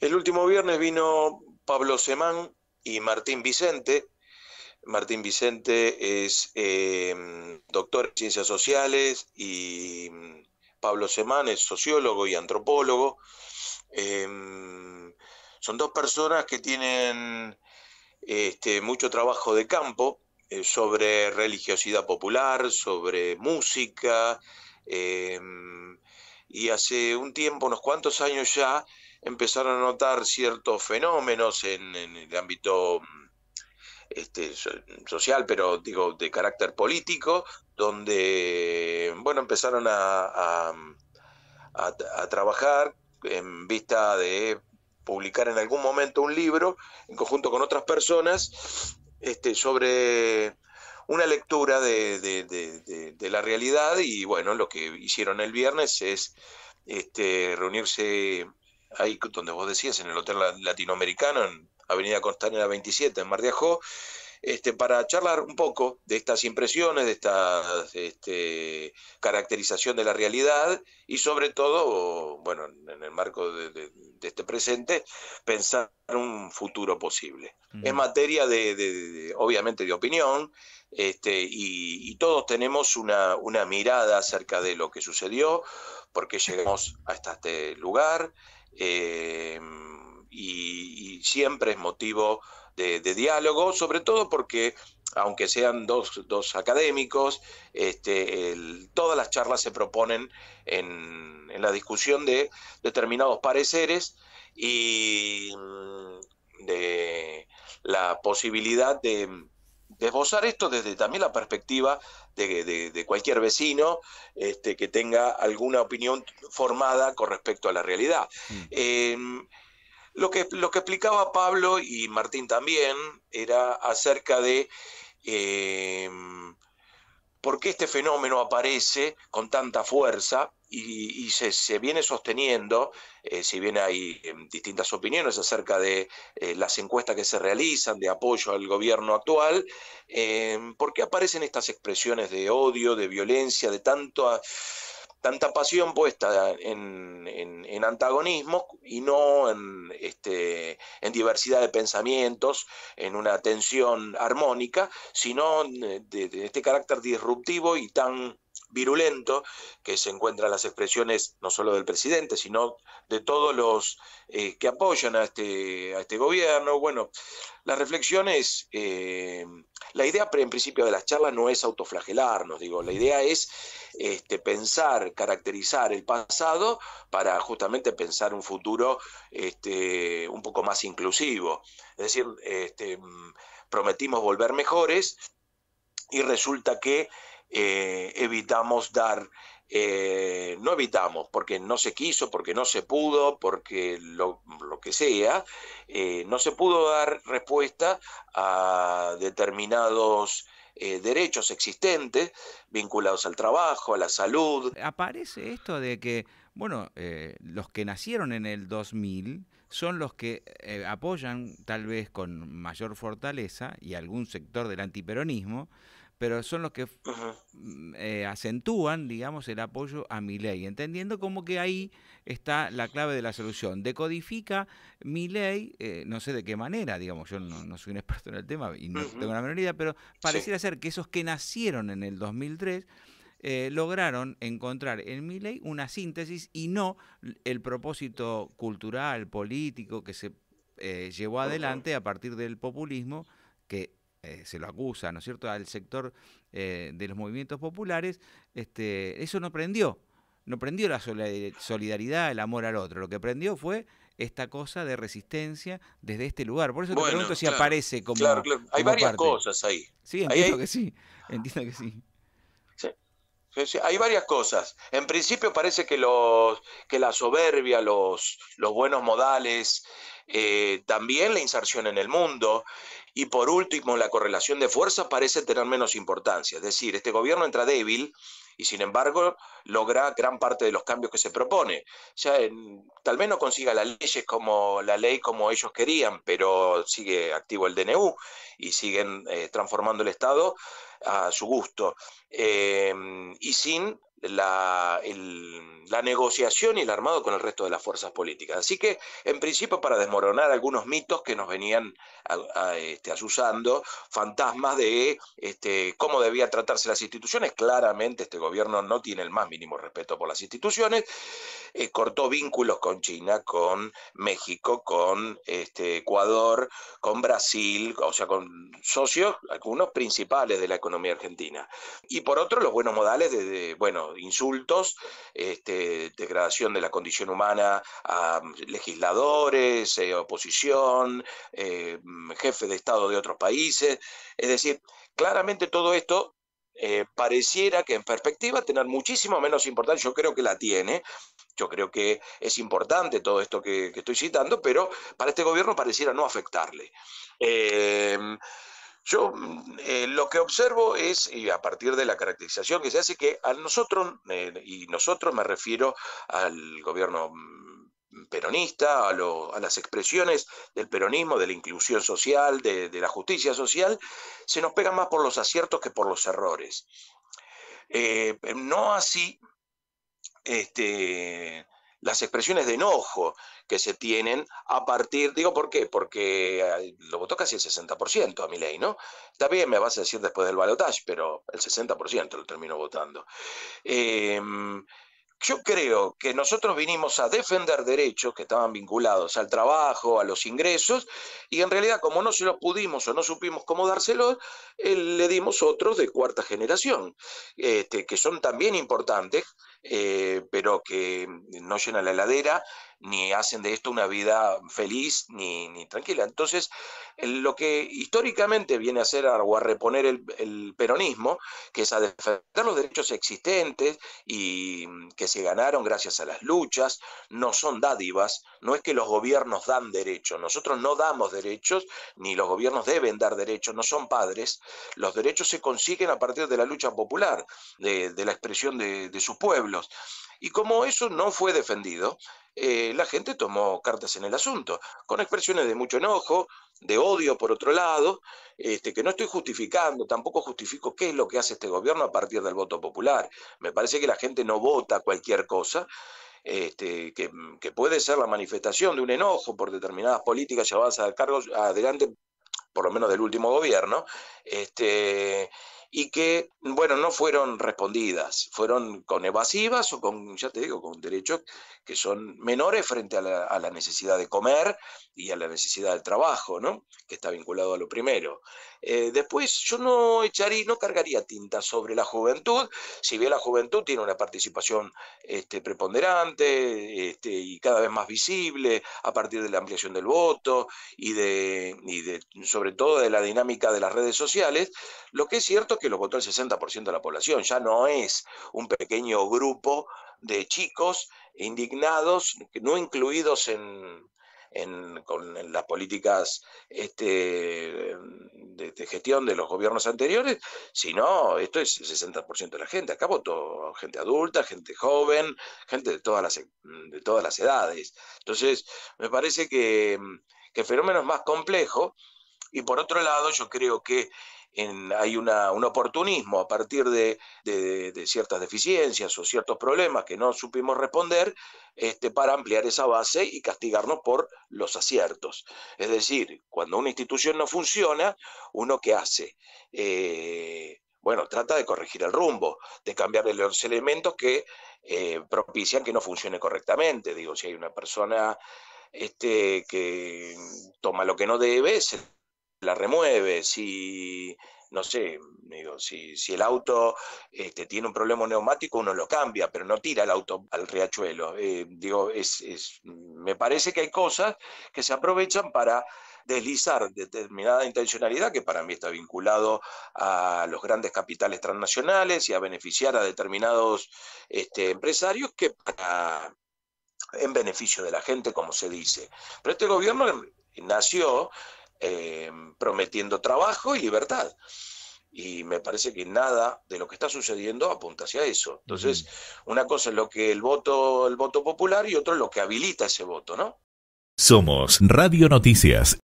El último viernes vino Pablo Semán y Martín Vicente. Martín Vicente es em, doctor en ciencias sociales y em, Pablo Semán es sociólogo y antropólogo. Em, son dos personas que tienen este, mucho trabajo de campo eh, sobre religiosidad popular, sobre música, y hace un tiempo, unos cuantos años ya, Empezaron a notar ciertos fenómenos en, el ámbito mm, este, social, pero digo de carácter político, donde bueno empezaron a, a, trabajar en vista de publicar en algún momento un libro en conjunto con otras personas este, sobre una lectura de, de, de, la realidad y bueno, lo que hicieron el viernes es este, reunirse ahí donde vos decías, en el Hotel Latinoamericano, en Avenida Constanera 27, en Mar de Ajó, este, para charlar un poco de estas impresiones, de esta este, caracterización de la realidad y sobre todo, bueno, en el marco de, este presente, pensar un futuro posible. Mm. Es materia de, obviamente, de opinión este, y, todos tenemos una, mirada acerca de lo que sucedió, ...porque llegamos a este lugar eh, y, siempre es motivo de, diálogo, sobre todo porque aunque sean dos, académicos, este, todas las charlas se proponen en la discusión de determinados pareceres y mm, de la posibilidad de desbozar esto desde también la perspectiva de, cualquier vecino este, que tenga alguna opinión formada con respecto a la realidad. Mm. Em, lo, que, lo que explicaba Pablo y Martín también era acerca de em, por qué este fenómeno aparece con tanta fuerza y, se, se, viene sosteniendo, eh, si bien hay em, distintas opiniones acerca de eh, las encuestas que se realizan de apoyo al gobierno actual, em, ¿por qué aparecen estas expresiones de odio, de violencia, de tanto... tanta pasión puesta en, en, en y no en, este, en, diversidad de pensamientos, en una tensión armónica, sino eh, de este carácter disruptivo y tan virulento, que se encuentran las expresiones no solo del presidente, sino de todos los eh, que apoyan a este, a este gobierno. Bueno, las reflexiones, eh, la idea en principio de las charlas no es autoflagelarnos, digo, la idea es este, pensar, caracterizar el pasado para justamente pensar un futuro este, un poco más inclusivo. Es decir, este, mm, prometimos volver mejores y resulta que eh, evitamos dar, eh, no evitamos, porque no se quiso, porque no se pudo, porque lo, que sea, eh, no se pudo dar respuesta a determinados derechos existentes vinculados al trabajo, a la salud. Aparece esto de que, bueno, los que nacieron en el 2000 son los que apoyan tal vez con mayor fortaleza y algún sector del antiperonismo pero son los que mm, eh, acentúan, digamos, el apoyo a mi ley, entendiendo como que ahí está la clave de la solución. Decodifica mi ley, eh, no sé de qué manera, digamos, yo no, soy un experto en el tema y no tengo la menor pero pareciera ser que esos que nacieron en el 2003 eh, lograron encontrar en mi ley una síntesis y no el propósito cultural, político que se llevó adelante a partir del populismo que eh, se lo acusa, ¿no es cierto?, al sector eh, de los movimientos populares, este, eso no prendió, no prendió la solidaridad, el amor al otro, lo que prendió fue esta cosa de resistencia desde este lugar. Por eso te pregunto si aparece como. Claro, claro. Hay varias cosas ahí. Sí, entiendo que sí. Entiendo que sí. Hay varias cosas. En principio parece que, los, que la soberbia, los, los buenos modales, eh, también la inserción en el mundo y por último la correlación de fuerzas parece tener menos importancia. Es decir, este gobierno entra débil y sin embargo logra gran parte de los cambios que se propone. sea, tal vez no consiga las leyes como la ley como ellos querían, pero sigue activo el DNU y siguen eh, transformando el Estado a su gusto. Eh, y sin la, negociación y el armado con el resto de las fuerzas políticas. Así que, en principio, para desmoronar algunos mitos que nos venían a, este, asusando, fantasmas de este, cómo debían tratarse las instituciones, claramente este gobierno no tiene el más mínimo respeto por las instituciones, eh, cortó vínculos con China, con México, con este, Ecuador, con Brasil, o sea, con socios, algunos principales de la economía argentina. Y por otro, los buenos modales de, bueno, insultos, este, degradación de la condición humana a legisladores, eh, oposición, eh, jefes de Estado de otros países. Es decir, claramente todo esto pareciera que en perspectiva tener muchísimo menos importancia, yo creo que la tiene, yo creo que es importante todo esto que, estoy citando, pero para este gobierno pareciera no afectarle. Em, yo eh, lo que observo es, y a partir de la caracterización que se hace, que a nosotros, eh, y nosotros me refiero al gobierno mm, peronista, a, las expresiones del peronismo, de la inclusión social, de, la justicia social, se nos pegan más por los aciertos que por los errores. Eh, no así este, las expresiones de enojo que se tienen a partir, digo, ¿por qué? Porque lo votó casi el 60% a mi ley, ¿no? también me vas a decir después del balotaje, pero el 60% lo termino votando. Em, yo creo que nosotros vinimos a defender derechos que estaban vinculados al trabajo, a los ingresos, y en realidad como no se los pudimos o no supimos cómo dárselos, eh, le dimos otros de cuarta generación, este, que son también importantes, eh, pero que no llenan la heladera, ni hacen de esto una vida feliz ni, tranquila. Entonces, lo que históricamente viene a hacer o a reponer el, peronismo, que es a defender los derechos existentes y mm, que se ganaron gracias a las luchas, no son dádivas, no es que los gobiernos dan derechos, nosotros no damos derechos, ni los gobiernos deben dar derechos, no son padres, los derechos se consiguen a partir de la lucha popular, de, la expresión de su pueblo y como eso no fue defendido, eh, la gente tomó cartas en el asunto, con expresiones de mucho enojo, de odio por otro lado, este, que no estoy justificando, tampoco justifico qué es lo que hace este gobierno a partir del voto popular. Me parece que la gente no vota cualquier cosa. Este, que, puede ser la manifestación de un enojo por determinadas políticas llevadas a cargos adelante, por lo menos del último gobierno, este, y que, bueno, no fueron respondidas, fueron con evasivas o con, ya te digo, con derechos que son menores frente a la, necesidad de comer y a la necesidad del trabajo, ¿no? Que está vinculado a lo primero. Eh, después, yo no echaría, no cargaría tinta sobre la juventud, si bien la juventud tiene una participación este, preponderante este, y cada vez más visible a partir de la ampliación del voto y de, y de, sobre todo de la dinámica de las redes sociales, lo que es cierto que lo votó el 60% de la población, ya no es un pequeño grupo de chicos indignados, no incluidos en, con, las políticas este, de, gestión de los gobiernos anteriores, sino esto es el 60% de la gente. Acá votó gente adulta, gente joven, gente de todas las, de todas las edades. Entonces, me parece que, que el fenómeno es más complejo y por otro lado, yo creo que hay un oportunismo a partir de, ciertas deficiencias o ciertos problemas que no supimos responder este, para ampliar esa base y castigarnos por los aciertos. Es decir, cuando una institución no funciona, uno qué hace? Eh, bueno, trata de corregir el rumbo, de cambiar los elementos que eh, propician que no funcione correctamente. Digo, si hay una persona este, que toma lo que no debe, se la remueve, si, no sé, si, si el auto este, tiene un problema neumático, uno lo cambia, pero no tira el auto al riachuelo. Eh, digo, es, es, me parece que hay cosas que se aprovechan para deslizar determinada intencionalidad que para mí está vinculado a los grandes capitales transnacionales y a beneficiar a determinados este, empresarios que en beneficio de la gente, como se dice. Pero este gobierno nació eh, prometiendo trabajo y libertad. Y me parece que nada de lo que está sucediendo apunta hacia eso. Entonces, una cosa es lo que el voto, el voto popular y otro es lo que habilita ese voto, ¿no? Somos Radio Noticias.